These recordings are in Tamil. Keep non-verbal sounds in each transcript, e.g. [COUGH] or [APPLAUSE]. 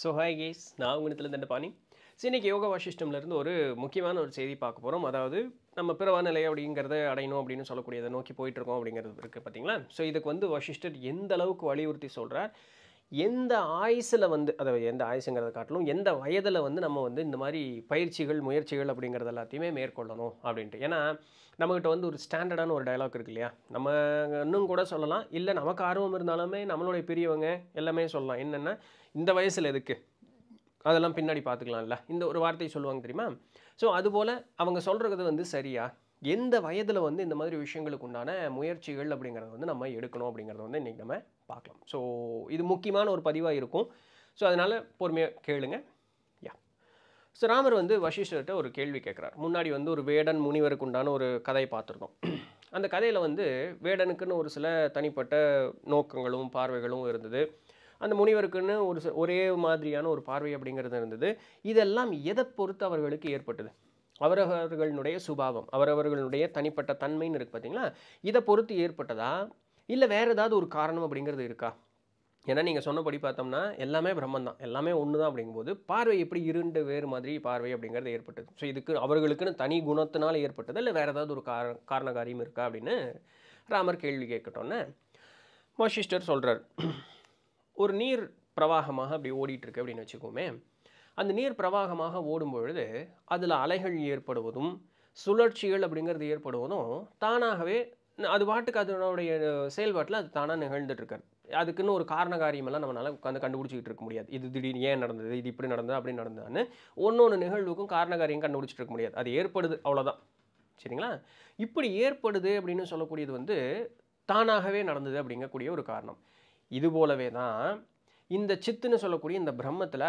ஸோ ஹாய் கேஸ் நான் உங்கள்கிட்ட பாணி ஸோ இன்றைக்கி யோகா வாசிஷ்டம்லேருந்து ஒரு முக்கியமான ஒரு செய்தி பார்க்க போகிறோம் அதாவது நம்ம பிறவா நிலை அப்படிங்கிறத அடையணும் அப்படின்னு சொல்லக்கூடியதை நோக்கி போயிட்டுருக்கோம் அப்படிங்கிறது இருக்குது பார்த்தீங்களா ஸோ இதுக்கு வந்து வசிஷ்டர் எந்த அளவுக்கு வலியுறுத்தி சொல்கிறார் எந்த ஆயுசில் வந்து அதாவது எந்த ஆயுசுங்கிறத காட்டிலும் எந்த வயதில் வந்து நம்ம வந்து இந்த மாதிரி பயிற்சிகள் முயற்சிகள் அப்படிங்கிறது எல்லாத்தையுமே மேற்கொள்ளணும் அப்படின்ட்டு ஏன்னா நம்மக்கிட்ட வந்து ஒரு ஸ்டாண்டர்டான ஒரு டைலாக் இருக்கு இல்லையா நம்ம இன்னும் கூட சொல்லலாம் இல்லை நமக்கு ஆர்வம் இருந்தாலுமே நம்மளுடைய பெரியவங்க எல்லாமே சொல்லலாம் என்னென்னா இந்த வயசில் எதுக்கு அதெல்லாம் பின்னாடி பார்த்துக்கலாம்ல இந்த ஒரு வார்த்தை சொல்லுவாங்க தெரியுமா ஸோ அதுபோல் அவங்க சொல்கிறது வந்து சரியா எந்த வயதில் வந்து இந்த மாதிரி விஷயங்களுக்கு உண்டான முயற்சிகள் அப்படிங்கிறத வந்து நம்ம எடுக்கணும் அப்படிங்கிறத வந்து இன்றைக்கி நம்ம பார்க்கலாம் ஸோ இது முக்கியமான ஒரு பதிவாக இருக்கும் ஸோ அதனால் பொறுமையாக கேளுங்க யா ஸோ ராமர் வந்து வசிஷ்டர்கிட்ட ஒரு கேள்வி கேட்குறார் முன்னாடி வந்து ஒரு வேடன் முனிவருக்கு உண்டான ஒரு கதையை பார்த்துருந்தோம் அந்த கதையில் வந்து வேடனுக்குன்னு ஒரு சில தனிப்பட்ட நோக்கங்களும் பார்வைகளும் இருந்தது அந்த முனிவருக்குன்னு ஒரு ஒரே மாதிரியான ஒரு பார்வை அப்படிங்கிறது இருந்தது இதெல்லாம் எதை பொறுத்து அவர்களுக்கு ஏற்பட்டது அவரவர்களுடைய சுபாவம் அவரவர்களுடைய தனிப்பட்ட தன்மைன்னு இருக்குது பார்த்தீங்களா இதை பொறுத்து ஏற்பட்டதா இல்லை வேறு ஏதாவது ஒரு காரணம் அப்படிங்கிறது இருக்கா ஏன்னா நீங்கள் சொன்னபடி பார்த்தோம்னா எல்லாமே பிரம்மன் தான் எல்லாமே ஒன்று தான் அப்படிங்கும்போது பார்வை எப்படி இருண்டு வேறு மாதிரி பார்வை அப்படிங்கிறது ஏற்பட்டது ஸோ இதுக்கு அவர்களுக்குன்னு தனி குணத்தினால் ஏற்பட்டது இல்லை வேறு ஏதாவது ஒரு கார காரண இருக்கா அப்படின்னு ராமர் கேள்வி கேட்கட்டோன்னே வசிஷ்டர் சொல்கிறார் ஒரு நீர் பிரவாகமாக அப்படி ஓடிட்டுருக்கு அப்படின்னு வச்சுக்கோமே அந்த நீர் பிரவாகமாக ஓடும் பொழுது அதில் அலைகள் ஏற்படுவதும் சுழற்சிகள் அப்படிங்கிறது ஏற்படுவதும் தானாகவே அது பாட்டுக்கு அதனுடைய செயல்பாட்டில் அது தானாக நிகழ்ந்துட்டுருக்காரு அதுக்குன்னு ஒரு காரண காரியமெல்லாம் நம்மளால் உட்காந்து கண்டுபிடிச்சிக்கிட்டு இருக்க முடியாது இது திடீர்னு ஏன் நடந்தது இது இப்படி நடந்தது அப்படி நடந்ததுன்னு ஒன்று ஒன்று நிகழ்வுக்கும் காரண காரியம் கண்டுபிடிச்சிட்டு இருக்க முடியாது அது ஏற்படுது அவ்வளோதான் சரிங்களா இப்படி ஏற்படுது அப்படின்னு சொல்லக்கூடியது வந்து தானாகவே நடந்தது அப்படிங்கக்கூடிய ஒரு காரணம் இது போலவே தான் இந்த சித்துன்னு சொல்லக்கூடிய இந்த பிரம்மத்தில்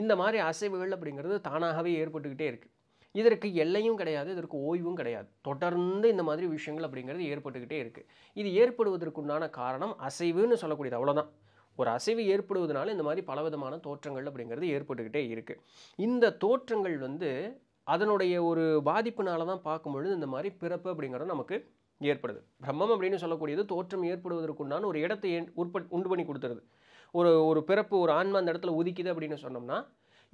இந்த மாதிரி அசைவுகள் அப்படிங்கிறது தானாகவே ஏற்பட்டுக்கிட்டே இருக்குது இதற்கு எல்லையும் கிடையாது இதற்கு ஓய்வும் கிடையாது தொடர்ந்து இந்த மாதிரி விஷயங்கள் அப்படிங்கிறது ஏற்பட்டுக்கிட்டே இருக்குது இது ஏற்படுவதற்குண்டான காரணம் அசைவுன்னு சொல்லக்கூடியது அவ்வளோதான் ஒரு அசைவு ஏற்படுவதனால இந்த மாதிரி பலவிதமான தோற்றங்கள் அப்படிங்கிறது ஏற்பட்டுக்கிட்டே இருக்குது இந்த தோற்றங்கள் வந்து அதனுடைய ஒரு பாதிப்புனால தான் பார்க்கும்பொழுது இந்த மாதிரி பிறப்பு அப்படிங்கிறது நமக்கு ஏற்படுது பிரம்மம் அப்படின்னு சொல்லக்கூடியது தோற்றம் ஏற்படுவதற்குண்டான ஒரு இடத்தை உற்பட் உண்டு பண்ணி கொடுத்துருது ஒரு ஒரு பிறப்பு ஒரு ஆன்மா அந்த இடத்துல உதிக்குது அப்படின்னு சொன்னோம்னா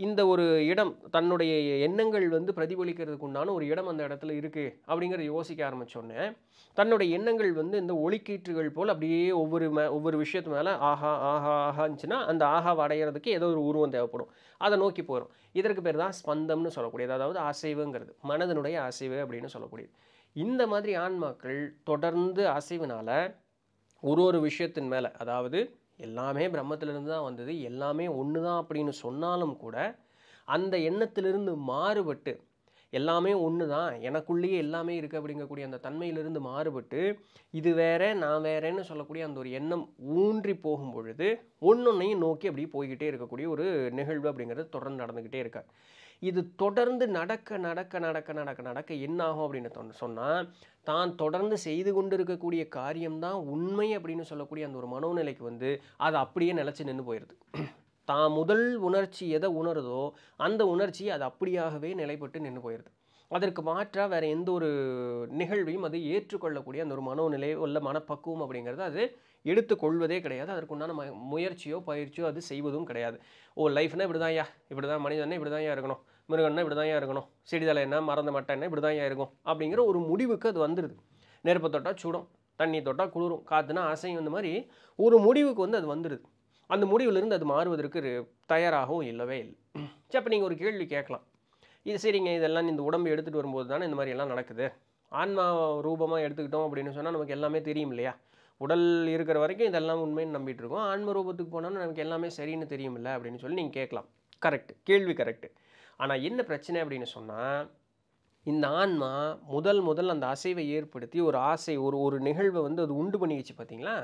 இந்த ஒரு இடம் தன்னுடைய எண்ணங்கள் வந்து பிரதிபலிக்கிறதுக்கு உண்டான ஒரு இடம் அந்த இடத்துல இருக்குது அப்படிங்கிறத யோசிக்க ஆரம்பித்தோடனே தன்னுடைய எண்ணங்கள் வந்து இந்த ஒளிக்கீற்றுகள் போல் அப்படியே ஒவ்வொரு மே ஒவ்வொரு விஷயத்து மேலே ஆஹா ஆஹா ஆஹாச்சுன்னா அந்த ஆஹா அடையிறதுக்கு ஏதோ ஒரு உருவம் தேவைப்படும் அதை நோக்கி போகிறோம் இதற்கு பேர் தான் ஸ்பந்தம்னு சொல்லக்கூடியது அதாவது அசைவுங்கிறது மனதனுடைய அசைவு அப்படின்னு சொல்லக்கூடியது இந்த மாதிரி ஆன்மாக்கள் தொடர்ந்து அசைவினால் ஒரு ஒரு விஷயத்தின் மேலே அதாவது எல்லாமே பிரம்மத்திலிருந்து தான் வந்தது எல்லாமே ஒன்று தான் அப்படின்னு சொன்னாலும் கூட அந்த எண்ணத்திலிருந்து மாறுபட்டு எல்லாமே ஒன்று தான் எனக்குள்ளேயே எல்லாமே இருக்குது அப்படிங்கக்கூடிய அந்த தன்மையிலிருந்து மாறுபட்டு இது வேற நான் வேறேன்னு சொல்லக்கூடிய அந்த ஒரு எண்ணம் ஊன்றி போகும் பொழுது ஒன்று ஒன்றையும் நோக்கி அப்படியே போய்கிட்டே இருக்கக்கூடிய ஒரு நிகழ்வு அப்படிங்கிறது தொடர்ந்து நடந்துக்கிட்டே இருக்கார் இது தொடர்ந்து நடக்க நடக்க நடக்க நடக்க நடக்க என்ன ஆகும் அப்படின்னு சொன்னால் தான் தொடர்ந்து செய்து கொண்டு இருக்கக்கூடிய காரியம்தான் உண்மை அப்படின்னு சொல்லக்கூடிய அந்த ஒரு மனோநிலைக்கு வந்து அது அப்படியே நிலச்சி நின்று போயிடுது தான் முதல் உணர்ச்சி எதை உணருதோ அந்த உணர்ச்சி அது அப்படியாகவே நிலைப்பட்டு நின்று போயிடுது அதற்கு மாற்றாக வேறு எந்த ஒரு நிகழ்வையும் அது ஏற்றுக்கொள்ளக்கூடிய அந்த ஒரு மனோநிலை உள்ள மனப்பக்குவம் அப்படிங்கிறது அது எடுத்துக்கொள்வதே கிடையாது அதற்குண்டான ம முயற்சியோ பயிற்சியோ அது செய்வதும் கிடையாது ஓ லைஃப்னா இப்படி தான்யா இப்படி தான் மனிதனே இப்படி தான்யா இருக்கணும் மிருகன்னா இப்படி தான் இருக்கணும் செடிதலை என்ன மறந்த மட்டைன்னா இப்படி தான் இருக்கும் அப்படிங்கிற ஒரு முடிவுக்கு அது வந்துடுது நெருப்பை தொட்டால் சுடும் தண்ணி தொட்டால் குளிரும் காற்றுனா அசையும் இந்த மாதிரி ஒரு முடிவுக்கு வந்து அது வந்துடுது அந்த முடிவிலிருந்து அது மாறுவதற்கு தயாராகவும் இல்லவே இல்லை சரி அப்போ நீங்கள் ஒரு கேள்வி கேட்கலாம் இது சரிங்க இதெல்லாம் இந்த உடம்பு எடுத்துகிட்டு வரும்போது தானே இந்த மாதிரி எல்லாம் நடக்குது ஆன்மா ரூபமாக எடுத்துக்கிட்டோம் அப்படின்னு சொன்னால் நமக்கு எல்லாமே தெரியும் இல்லையா உடல் இருக்கிற வரைக்கும் இதெல்லாம் உண்மைன்னு நம்பிட்டு இருக்கோம் ஆன்ம ரூபத்துக்கு போனோம்னா நமக்கு எல்லாமே சரின்னு தெரியுமில்ல அப்படின்னு சொல்லி நீங்கள் கேட்கலாம் கரெக்ட் கேள்வி கரெக்ட் ஆனால் என்ன பிரச்சனை அப்படின்னு சொன்னால் இந்த ஆன்மா முதல் முதல் அந்த அசைவை ஏற்படுத்தி ஒரு ஆசை ஒரு ஒரு நிகழ்வை வந்து அது உண்டு பண்ணிக்கிச்சு பார்த்தீங்களா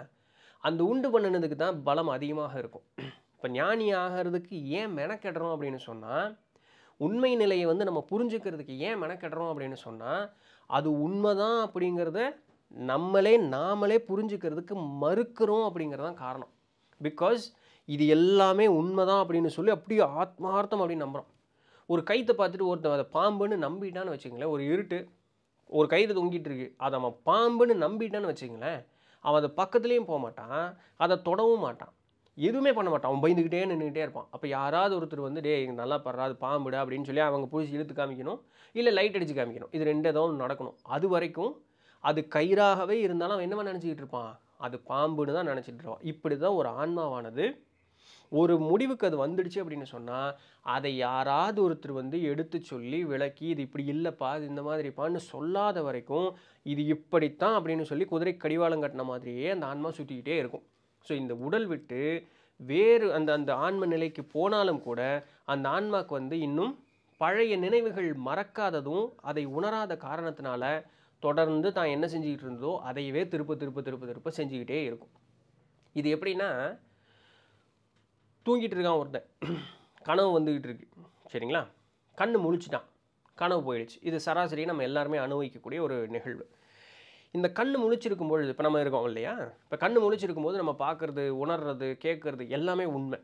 அந்த உண்டு பண்ணினதுக்கு தான் பலம் அதிகமாக இருக்கும் இப்போ ஞானி ஆகிறதுக்கு ஏன் மெனக்கெடுறோம் அப்படின்னு சொன்னால் உண்மை நிலையை வந்து நம்ம புரிஞ்சுக்கிறதுக்கு ஏன் மெனக்கெடுறோம் அப்படின்னு சொன்னால் அது உண்மை தான் அப்படிங்கிறத நம்மளே நாமளே புரிஞ்சுக்கிறதுக்கு மறுக்கிறோம் அப்படிங்கிறது தான் காரணம் பிகாஸ் இது எல்லாமே உண்மை தான் அப்படின்னு சொல்லி அப்படியே ஆத்மார்த்தம் அப்படின்னு நம்புகிறோம் ஒரு கைத்தை பார்த்துட்டு ஒருத்தன் அதை பாம்புன்னு நம்பிட்டான்னு வச்சுங்களேன் ஒரு இருட்டு ஒரு கயிறு தொங்கிட்டு இருக்கு அதை அவன் பாம்புன்னு நம்பிட்டான்னு வச்சுங்களேன் அவன் அதை பக்கத்துலேயும் போக மாட்டான் அதை தொடவும் மாட்டான் எதுவுமே பண்ண மாட்டான் அவன் பயந்துக்கிட்டே நின்றுக்கிட்டே இருப்பான் அப்போ யாராவது ஒருத்தர் வந்து டே எங்கள் நல்லா படுறா அது பாம்புடா அப்படின்னு சொல்லி அவங்க பிடிச்சி இழுத்து காமிக்கணும் இல்லை லைட் அடித்து காமிக்கணும் இது ரெண்டு ஏதோ நடக்கணும் அது வரைக்கும் அது கயிறாகவே இருந்தாலும் என்னவா நினச்சிக்கிட்டு இருப்பான் அது பாம்புன்னு தான் நினச்சிட்டு இருப்பான் இப்படி தான் ஒரு ஆன்மாவானது ஒரு முடிவுக்கு அது வந்துடுச்சு அப்படின்னு சொன்னால் அதை யாராவது ஒருத்தர் வந்து எடுத்து சொல்லி விளக்கி இது இப்படி இல்லைப்பா இது இந்த மாதிரிப்பான்னு சொல்லாத வரைக்கும் இது இப்படித்தான் அப்படின்னு சொல்லி குதிரை கடிவாளம் கட்டின மாதிரியே அந்த ஆன்மா சுற்றிக்கிட்டே இருக்கும் ஸோ இந்த உடல் விட்டு வேறு அந்த அந்த ஆன்ம நிலைக்கு போனாலும் கூட அந்த ஆன்மாக்கு வந்து இன்னும் பழைய நினைவுகள் மறக்காததும் அதை உணராத காரணத்தினால தொடர்ந்து தான் என்ன செஞ்சுக்கிட்டு இருந்ததோ அதையவே திருப்ப திருப்ப திருப்ப திருப்ப செஞ்சுக்கிட்டே இருக்கும் இது எப்படின்னா தூங்கிட்டு இருக்கான் ஒருத்தன் [CLEARS THROAT] கனவு வந்துக்கிட்டு இருக்கு சரிங்களா கண் முழிச்சிட்டான் கனவு போயிடுச்சு இது சராசரி நம்ம எல்லாருமே அனுபவிக்கக்கூடிய ஒரு நிகழ்வு இந்த கண் முழிச்சிருக்கும் பொழுது இப்போ நம்ம இருக்கோம் இல்லையா இப்போ கண் முழிச்சிருக்கும் போது நம்ம பார்க்குறது உணர்றது கேட்குறது எல்லாமே உண்மை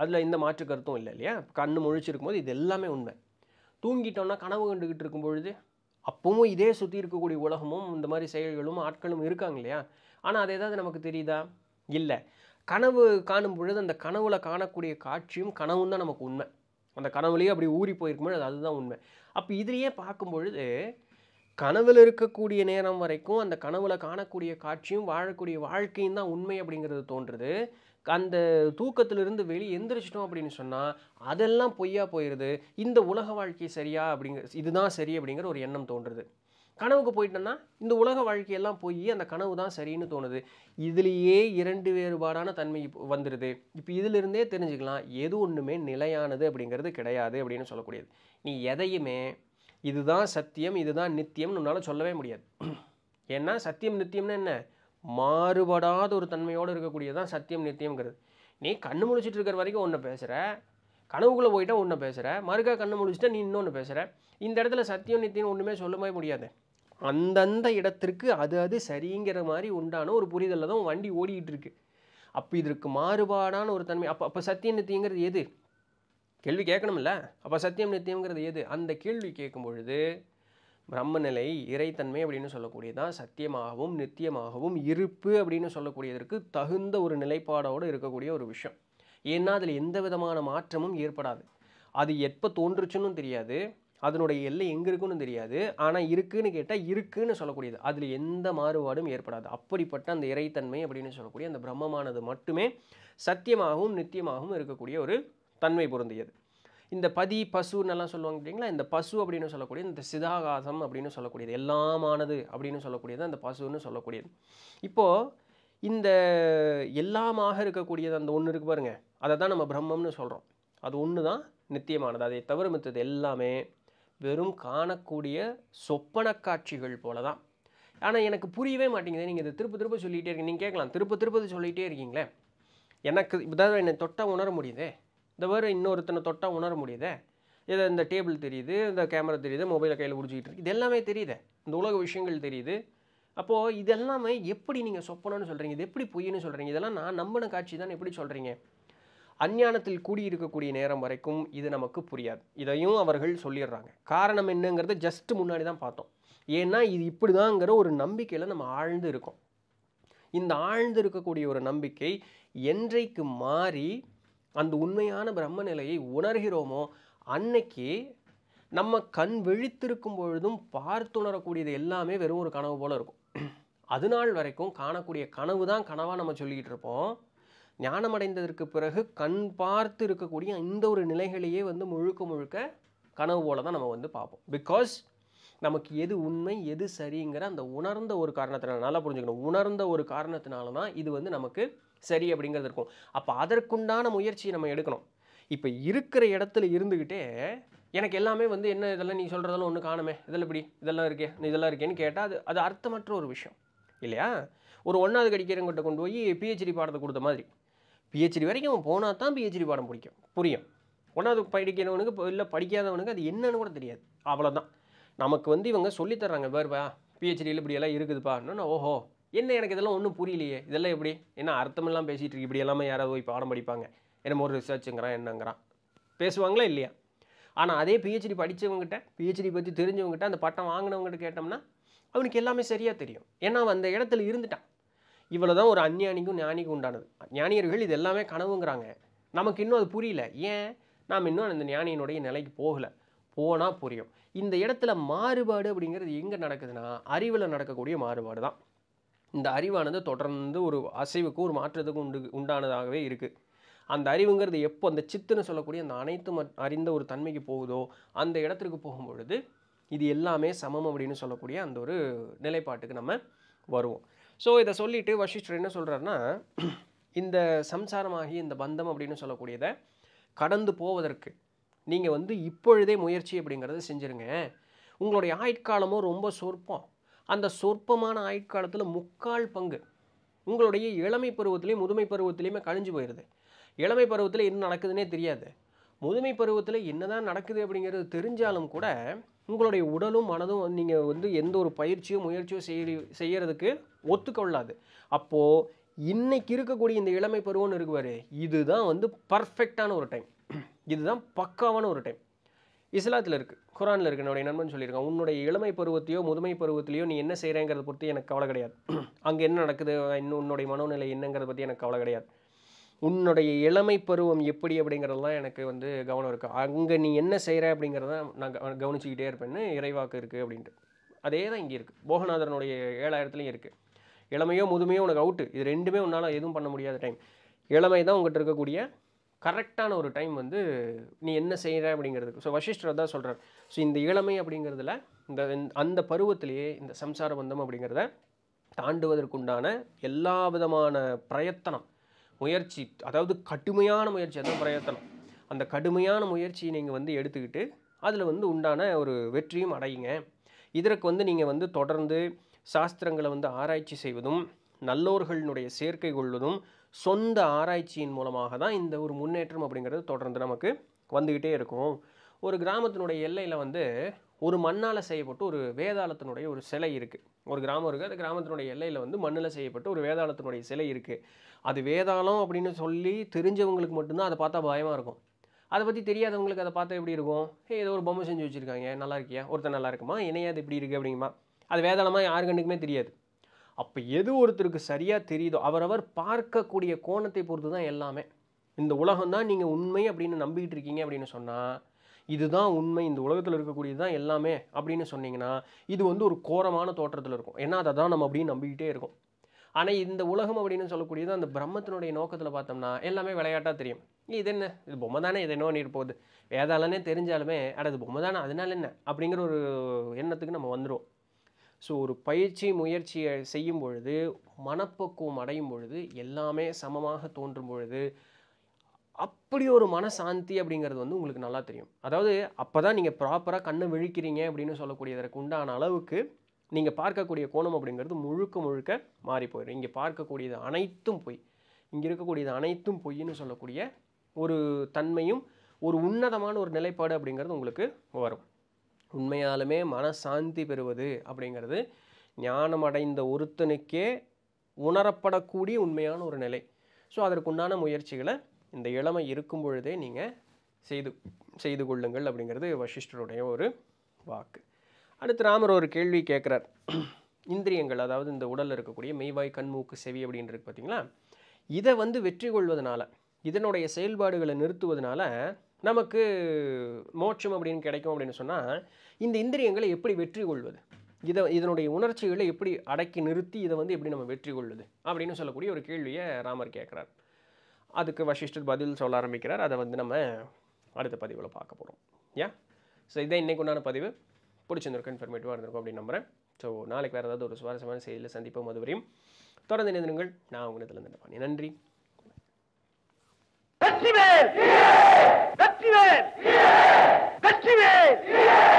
அதில் இந்த மாற்று கருத்தும் இல்லை இல்லையா கண் முழிச்சிருக்கும் போது இது எல்லாமே உண்மை தூங்கிட்டோம்னா கனவு கண்டுக்கிட்டு இருக்கும் பொழுது அப்பவும் இதே சுற்றி இருக்கக்கூடிய உலகமும் இந்த மாதிரி செயல்களும் ஆட்களும் இருக்காங்க இல்லையா ஆனால் அது ஏதாவது நமக்கு தெரியுதா இல்லை கனவு காணும் பொழுது அந்த கனவுல காணக்கூடிய காட்சியும் கனவும் தான் நமக்கு உண்மை அந்த கனவுலேயே அப்படி ஊறி போயிருக்கும்போது அது அதுதான் உண்மை அப்போ பார்க்கும் பார்க்கும்பொழுது கனவில் இருக்கக்கூடிய நேரம் வரைக்கும் அந்த கனவுல காணக்கூடிய காட்சியும் வாழக்கூடிய வாழ்க்கையும் தான் உண்மை அப்படிங்கிறது தோன்றுது அந்த தூக்கத்திலிருந்து வெளியே எந்திரிச்சிட்டோம் அப்படின்னு சொன்னால் அதெல்லாம் பொய்யா போயிடுது இந்த உலக வாழ்க்கை சரியா அப்படிங்கிற இதுதான் சரி அப்படிங்கிற ஒரு எண்ணம் தோன்றுது கனவுக்கு போயிட்டோன்னா இந்த உலக வாழ்க்கையெல்லாம் போய் அந்த கனவு தான் சரின்னு தோணுது இதுலேயே இரண்டு வேறுபாடான தன்மை வந்துடுது இப்போ இதிலிருந்தே தெரிஞ்சுக்கலாம் எது ஒன்றுமே நிலையானது அப்படிங்கிறது கிடையாது அப்படின்னு சொல்லக்கூடியது நீ எதையுமே இதுதான் சத்தியம் இதுதான் நித்தியம்னு உன்னால் சொல்லவே முடியாது ஏன்னா சத்தியம் நித்தியம்னு என்ன மாறுபடாத ஒரு தன்மையோடு இருக்கக்கூடியது தான் சத்தியம் நித்தியம்ங்கிறது நீ கண்ணு முழிச்சிட்டு இருக்கிற வரைக்கும் ஒன்று பேசுகிற கனவுக்குள்ளே போயிட்டால் ஒன்று பேசுகிற மறுக்கா கண்ணு முடிச்சுட்டா நீ இன்னொன்று பேசுகிற இந்த இடத்துல சத்தியம் நித்தியம் ஒன்றுமே சொல்லவே முடியாது அந்தந்த இடத்திற்கு அது அது சரிங்கிற மாதிரி உண்டான ஒரு புரிதலில் தான் வண்டி ஓடிக்கிட்டு இருக்கு அப்போ இதற்கு மாறுபாடான ஒரு தன்மை அப்போ அப்போ சத்தியம் நித்தியங்கிறது எது கேள்வி கேட்கணும்ல அப்போ சத்தியம் நித்தியங்கிறது எது அந்த கேள்வி கேட்கும் பொழுது பிரம்மநிலை இறைத்தன்மை அப்படின்னு சொல்லக்கூடியதான் சத்தியமாகவும் நித்தியமாகவும் இருப்பு அப்படின்னு சொல்லக்கூடியதற்கு தகுந்த ஒரு நிலைப்பாடோடு இருக்கக்கூடிய ஒரு விஷயம் ஏன்னா அதில் எந்த விதமான மாற்றமும் ஏற்படாது அது எப்போ தோன்றுச்சுன்னு தெரியாது அதனுடைய எல்லை எங்கே இருக்குன்னு தெரியாது ஆனால் இருக்குதுன்னு கேட்டால் இருக்குதுன்னு சொல்லக்கூடியது அதில் எந்த மாறுபாடும் ஏற்படாது அப்படிப்பட்ட அந்த இறைத்தன்மை அப்படின்னு சொல்லக்கூடிய அந்த பிரம்மமானது மட்டுமே சத்தியமாகவும் நித்தியமாகவும் இருக்கக்கூடிய ஒரு தன்மை பொருந்தியது இந்த பதி பசுன்னெல்லாம் சொல்லுவாங்க இல்லைங்களா இந்த பசு அப்படின்னு சொல்லக்கூடிய இந்த சிதாகாசம் அப்படின்னு சொல்லக்கூடியது எல்லாமானது அப்படின்னு சொல்லக்கூடியது அந்த பசுன்னு சொல்லக்கூடியது இப்போது இந்த எல்லாமாக இருக்கக்கூடியது அந்த ஒன்று இருக்குது பாருங்கள் அதை தான் நம்ம பிரம்மம்னு சொல்கிறோம் அது ஒன்று தான் நித்தியமானது அதை தவிர மித்தது எல்லாமே வெறும் காணக்கூடிய சொப்பன காட்சிகள் போல தான் ஆனால் எனக்கு புரியவே மாட்டேங்குது நீங்கள் இதை திருப்ப திருப்ப சொல்லிகிட்டே இருக்கீங்க நீங்கள் கேட்கலாம் திருப்ப திருப்பது சொல்லிகிட்டே இருக்கீங்களே எனக்கு இதாவது என்னை தொட்டால் உணர முடியுதே இந்த வேறு இன்னொருத்தனை தொட்டால் உணர முடியுதே இதை இந்த டேபிள் தெரியுது இந்த கேமரா தெரியுது மொபைலை கையில் பிடிச்சிக்கிட்டு இருக்குது இதெல்லாமே எல்லாமே தெரியுது இந்த உலக விஷயங்கள் தெரியுது அப்போது இதெல்லாமே எப்படி நீங்கள் சொப்பனம்னு சொல்கிறீங்க இது எப்படி பொய்யன்னு சொல்கிறீங்க இதெல்லாம் நான் நம்பின காட்சி தான் எப்படி சொல்கிறீங்க அஞ்ஞானத்தில் கூடியிருக்கக்கூடிய நேரம் வரைக்கும் இது நமக்கு புரியாது இதையும் அவர்கள் சொல்லிடுறாங்க காரணம் என்னங்கிறது ஜஸ்ட் முன்னாடி தான் பார்த்தோம் ஏன்னா இது இப்படி தாங்கிற ஒரு நம்பிக்கையில் நம்ம ஆழ்ந்து இருக்கோம் இந்த ஆழ்ந்து இருக்கக்கூடிய ஒரு நம்பிக்கை என்றைக்கு மாறி அந்த உண்மையான பிரம்ம நிலையை உணர்கிறோமோ அன்னைக்கு நம்ம கண் விழித்திருக்கும் பொழுதும் பார்த்துணரக்கூடியது எல்லாமே வெறும் ஒரு கனவு போல் இருக்கும் அது நாள் வரைக்கும் காணக்கூடிய கனவு தான் கனவாக நம்ம சொல்லிக்கிட்டு இருப்போம் ஞானமடைந்ததற்கு பிறகு கண் பார்த்து இருக்கக்கூடிய இந்த ஒரு நிலைகளையே வந்து முழுக்க முழுக்க கனவு போல தான் நம்ம வந்து பார்ப்போம் பிகாஸ் நமக்கு எது உண்மை எது சரிங்கிற அந்த உணர்ந்த ஒரு காரணத்தினால நல்லா புரிஞ்சுக்கணும் உணர்ந்த ஒரு காரணத்தினால தான் இது வந்து நமக்கு சரி அப்படிங்கிறது இருக்கும் அப்போ அதற்குண்டான முயற்சியை நம்ம எடுக்கணும் இப்போ இருக்கிற இடத்துல இருந்துக்கிட்டே எனக்கு எல்லாமே வந்து என்ன இதெல்லாம் நீ சொல்கிறதெல்லாம் ஒன்று காணுமே இதில் இப்படி இதெல்லாம் இருக்கே இதெல்லாம் இருக்கேன்னு கேட்டால் அது அது அர்த்தமற்ற ஒரு விஷயம் இல்லையா ஒரு ஒன்றாவது கடிக்கிறவங்கிட்ட கொண்டு போய் பிஹெச்டி பாடத்தை கொடுத்த மாதிரி பிஹெச்டி வரைக்கும் அவன் போனால் தான் பிஹெச்டி பாடம் பிடிக்கும் புரியும் ஒன்றாவது படிக்கிறவனுக்கு இல்லை படிக்காதவனுக்கு அது என்னன்னு கூட தெரியாது அவ்வளோதான் நமக்கு வந்து இவங்க சொல்லித்தர்றாங்க வேறுபா பிஹெச்டியில் இப்படியெல்லாம் இருக்குதுப்பா இன்னும் ஓஹோ என்ன எனக்கு இதெல்லாம் ஒன்றும் புரியலையே இதெல்லாம் எப்படி என்ன அர்த்தமெல்லாம் பேசிகிட்டு இருக்கு இப்படி எல்லாமே யாராவது போய் பாடம் படிப்பாங்க என்னமோ ஒரு ரிசர்ச்சுங்கிறான் என்னங்கிறான் பேசுவாங்களா இல்லையா ஆனால் அதே பிஹெச்டி படித்தவங்ககிட்ட பிஹெச்டி பற்றி தெரிஞ்சவங்ககிட்ட அந்த பட்டம் வாங்கினவங்ககிட்ட கேட்டோம்னா அவனுக்கு எல்லாமே சரியாக தெரியும் ஏன்னா அவன் அந்த இடத்துல இருந்துட்டான் இவ்வளோ தான் ஒரு அஞ்ஞானிக்கும் ஞானிக்கும் உண்டானது ஞானியர்கள் இது எல்லாமே கனவுங்கிறாங்க நமக்கு இன்னும் அது புரியல ஏன் நாம் இன்னும் அந்த ஞானியினுடைய நிலைக்கு போகலை போனால் புரியும் இந்த இடத்துல மாறுபாடு அப்படிங்கிறது எங்கே நடக்குதுன்னா அறிவில் நடக்கக்கூடிய மாறுபாடு தான் இந்த அறிவானது தொடர்ந்து ஒரு அசைவுக்கு ஒரு மாற்றத்துக்கு உண்டு உண்டானதாகவே இருக்குது அந்த அறிவுங்கிறது எப்போ அந்த சித்துன்னு சொல்லக்கூடிய அந்த அனைத்து அறிந்த ஒரு தன்மைக்கு போகுதோ அந்த இடத்துக்கு போகும்பொழுது இது எல்லாமே சமம் அப்படின்னு சொல்லக்கூடிய அந்த ஒரு நிலைப்பாட்டுக்கு நம்ம வருவோம் ஸோ இதை சொல்லிவிட்டு வசிஷ்டர் என்ன சொல்கிறாருன்னா இந்த சம்சாரமாகி இந்த பந்தம் அப்படின்னு சொல்லக்கூடியதை கடந்து போவதற்கு நீங்கள் வந்து இப்பொழுதே முயற்சி அப்படிங்கிறத செஞ்சுருங்க உங்களுடைய ஆயுட்காலமும் ரொம்ப சொற்பம் அந்த சொற்பமான ஆயுட்காலத்தில் முக்கால் பங்கு உங்களுடைய இளமை பருவத்திலையும் முதுமை பருவத்திலையுமே கழிஞ்சு போயிடுது இளமை பருவத்தில் என்ன நடக்குதுன்னே தெரியாது முதுமை பருவத்தில் என்னதான் நடக்குது அப்படிங்கிறது தெரிஞ்சாலும் கூட உங்களுடைய உடலும் மனதும் நீங்கள் வந்து எந்த ஒரு பயிற்சியோ முயற்சியோ செய் செய்கிறதுக்கு ஒத்துக்கொள்ளாது அப்போது இன்றைக்கி இருக்கக்கூடிய இந்த இளமை பருவம்னு இருக்குவார் இதுதான் வந்து பர்ஃபெக்டான ஒரு டைம் இதுதான் பக்காவான ஒரு டைம் இஸ்லாத்தில் இருக்குது குரானில் இருக்குது என்னுடைய நண்பன் சொல்லியிருக்கான் உன்னுடைய இளமை பருவத்தையோ முதுமை பருவத்திலையோ நீ என்ன செய்கிறேங்கிறத பொறுத்து எனக்கு கவலை கிடையாது [CLEARS THROAT] அங்கே என்ன நடக்குது இன்னும் உன்னுடைய மனோநிலை என்னங்கிறத பற்றி எனக்கு கவலை கிடையாது உன்னுடைய இளமை பருவம் எப்படி அப்படிங்கிறதெல்லாம் எனக்கு வந்து கவனம் இருக்குது அங்கே நீ என்ன செய்கிற அப்படிங்கிறத நான் கவனிச்சிக்கிட்டே இருப்பேன்னு இறைவாக்கு இருக்குது அப்படின்ட்டு அதே தான் இங்கே இருக்குது போகநாதனுடைய ஏழாயிரத்துலையும் இருக்குது இளமையோ முதுமையோ உனக்கு அவுட்டு இது ரெண்டுமே உன்னால் எதுவும் பண்ண முடியாத டைம் இளமை தான் உங்கள்கிட்ட இருக்கக்கூடிய கரெக்டான ஒரு டைம் வந்து நீ என்ன செய்கிற அப்படிங்கிறதுக்கு ஸோ வசிஷ்டர் தான் சொல்கிறார் ஸோ இந்த இளமை அப்படிங்கிறதுல இந்த அந்த பருவத்திலேயே இந்த சம்சார பந்தம் அப்படிங்கிறத தாண்டுவதற்குண்டான எல்லா விதமான பிரயத்தனம் முயற்சி அதாவது கடுமையான முயற்சி அதான் பிரயத்தனம் அந்த கடுமையான முயற்சியை நீங்கள் வந்து எடுத்துக்கிட்டு அதில் வந்து உண்டான ஒரு வெற்றியும் அடையுங்க இதற்கு வந்து நீங்கள் வந்து தொடர்ந்து சாஸ்திரங்களை வந்து ஆராய்ச்சி செய்வதும் நல்லோர்களினுடைய சேர்க்கை கொள்வதும் சொந்த ஆராய்ச்சியின் மூலமாக தான் இந்த ஒரு முன்னேற்றம் அப்படிங்கிறது தொடர்ந்து நமக்கு வந்துக்கிட்டே இருக்கும் ஒரு கிராமத்தினுடைய எல்லையில் வந்து ஒரு மண்ணால் செய்யப்பட்டு ஒரு வேதாளத்தினுடைய ஒரு சிலை இருக்குது ஒரு கிராமம் இருக்குது அந்த கிராமத்தினுடைய எல்லையில் வந்து மண்ணில் செய்யப்பட்டு ஒரு வேதாளத்தினுடைய சிலை இருக்குது அது வேதாளம் அப்படின்னு சொல்லி தெரிஞ்சவங்களுக்கு மட்டும்தான் அதை பார்த்தா பயமாக இருக்கும் அதை பற்றி தெரியாதவங்களுக்கு அதை பார்த்தா எப்படி இருக்கும் ஏ ஏதோ ஒரு பொம்மை செஞ்சு வச்சுருக்காங்க நல்லா இருக்கியா ஒருத்தர் நல்லா இருக்குமா இணையாது இப்படி இருக்குது அப்படிங்கம்மா அது வேதாளமாக யாரு கண்ணுக்குமே தெரியாது அப்போ எது ஒருத்தருக்கு சரியாக தெரியுதோ அவரவர் பார்க்கக்கூடிய கோணத்தை பொறுத்து தான் எல்லாமே இந்த உலகம் தான் நீங்கள் உண்மை அப்படின்னு நம்பிக்கிட்டு இருக்கீங்க அப்படின்னு சொன்னால் இதுதான் உண்மை இந்த உலகத்தில் இருக்கக்கூடியது தான் எல்லாமே அப்படின்னு சொன்னீங்கன்னா இது வந்து ஒரு கோரமான தோற்றத்தில் இருக்கும் ஏன்னா அதை தான் நம்ம அப்படின்னு நம்பிக்கிட்டே இருக்கும் ஆனால் இந்த உலகம் அப்படின்னு சொல்லக்கூடியது அந்த பிரம்மத்தினுடைய நோக்கத்தில் பார்த்தோம்னா எல்லாமே விளையாட்டாக தெரியும் இது என்ன இது பொம்மை தானே இது என்ன பண்ணிட்டு போகுது வேதாளனே தெரிஞ்சாலுமே அட இது பொம்மை தானே அதனால என்ன அப்படிங்கிற ஒரு எண்ணத்துக்கு நம்ம வந்துடுவோம் ஸோ ஒரு பயிற்சி முயற்சியை செய்யும் பொழுது மனப்பக்குவம் அடையும் பொழுது எல்லாமே சமமாக தோன்றும் பொழுது அப்படி ஒரு மனசாந்தி அப்படிங்கிறது வந்து உங்களுக்கு நல்லா தெரியும் அதாவது அப்போ தான் நீங்கள் ப்ராப்பராக கண்ணை விழிக்கிறீங்க அப்படின்னு சொல்லக்கூடியதற்கு உண்டான அளவுக்கு நீங்கள் பார்க்கக்கூடிய கோணம் அப்படிங்கிறது முழுக்க முழுக்க மாறி போயிடும் இங்கே பார்க்கக்கூடியது அனைத்தும் பொய் இங்கே இருக்கக்கூடியது அனைத்தும் பொய்ன்னு சொல்லக்கூடிய ஒரு தன்மையும் ஒரு உன்னதமான ஒரு நிலைப்பாடு அப்படிங்கிறது உங்களுக்கு வரும் உண்மையாலுமே மனசாந்தி பெறுவது அப்படிங்கிறது ஞானம் அடைந்த ஒருத்தனுக்கே உணரப்படக்கூடிய உண்மையான ஒரு நிலை ஸோ அதற்குண்டான முயற்சிகளை இந்த இளமை இருக்கும் பொழுதே நீங்கள் செய்து செய்து கொள்ளுங்கள் அப்படிங்கிறது வசிஷ்டருடைய ஒரு வாக்கு அடுத்து ராமர் ஒரு கேள்வி கேட்குறார் இந்திரியங்கள் அதாவது இந்த உடலில் இருக்கக்கூடிய மெய்வாய் கண் மூக்கு செவி அப்படின்னு பார்த்தீங்களா இதை வந்து வெற்றி கொள்வதனால இதனுடைய செயல்பாடுகளை நிறுத்துவதனால நமக்கு மோட்சம் அப்படின்னு கிடைக்கும் அப்படின்னு சொன்னால் இந்த இந்திரியங்களை எப்படி வெற்றி கொள்வது இதை இதனுடைய உணர்ச்சிகளை எப்படி அடக்கி நிறுத்தி இதை வந்து எப்படி நம்ம வெற்றி கொள்வது அப்படின்னு சொல்லக்கூடிய ஒரு கேள்வியை ராமர் கேட்குறார் அதுக்கு வசிஷ்டர் பதில் சொல்ல ஆரம்பிக்கிறார் அதை வந்து நம்ம அடுத்த பதிவில் பார்க்க போகிறோம் ஏன் ஸோ இதை இன்றைக்கு உண்டான பதிவு பிடிச்சிருந்திருக்கும் இன்ஃபர்மேட்டிவாக இருந்திருக்கும் அப்படின்னு நம்புகிறேன் ஸோ நாளைக்கு வேறு ஏதாவது ஒரு சுவாரஸ்யமான செயலில் சந்திப்போம் அதுவரையும் தொடர்ந்து இணைந்திருங்கள் நான் உங்களுக்கு நன்றி நன்றி Vive! Vive! Vive!